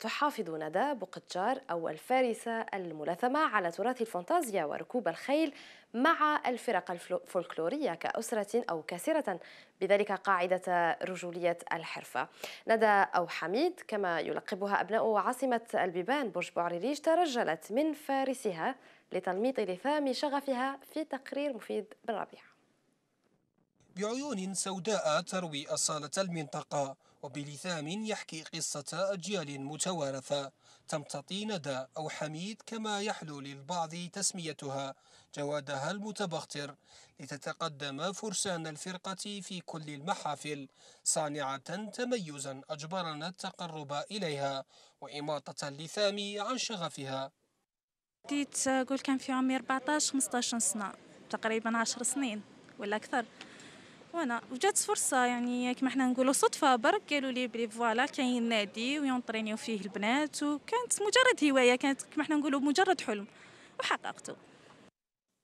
تحافظ ندى بقتجار أو الفارسة الملثمة على تراث الفانتازيا وركوب الخيل مع الفرق الفولكلورية كأسرة أو كسرة بذلك قاعدة رجولية الحرفة ندى أو حميد كما يلقبها أبناء عاصمة البيبان برج بوعريريج ترجلت من فارسها لتنميط لثام شغفها في تقرير مفيد بالربيع بعيون سوداء تروي أصالة المنطقة وبلثام يحكي قصة أجيال متوارثة تمتطي ندى أو حميد كما يحلو للبعض تسميتها جوادها المتبختر لتتقدم فرسان الفرقة في كل المحافل صانعة تميزا أجبرنا التقرب إليها وإماطة اللثام عن شغفها بديت قول كان في عمري 14 15 سنة تقريبا 10 سنين ولا أكثر فوالا وجات فرصه يعني كما حنا نقولوا صدفه برك قالوا لي بلي فوالا كاين نادي وينطرينيو فيه البنات وكانت مجرد هوايه كانت كما حنا نقولوا مجرد حلم وحققته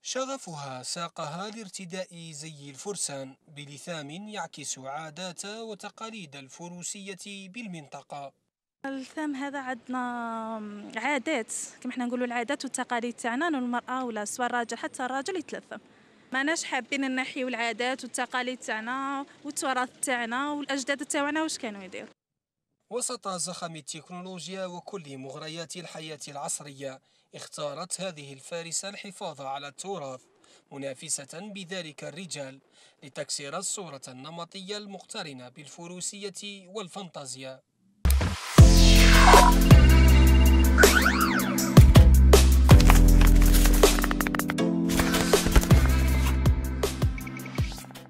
شغفها ساقها لارتداء زي الفرسان بلثام يعكس عادات وتقاليد الفروسية بالمنطقة الثام هذا عندنا عادات كما حنا نقولوا العادات والتقاليد تاعنا المرأة ولا سواء الراجل حتى الراجل يتلثم ناش حابين نحيو العادات والتقاليد تاعنا والتراث تاعنا والاجداد تاعنا واش كانوا يديروا وسط زخم التكنولوجيا وكل مغريات الحياة العصرية اختارت هذه الفارسة الحفاظ على التراث منافسة بذلك الرجال لتكسر الصورة النمطية المقترنة بالفروسية والفانتازيا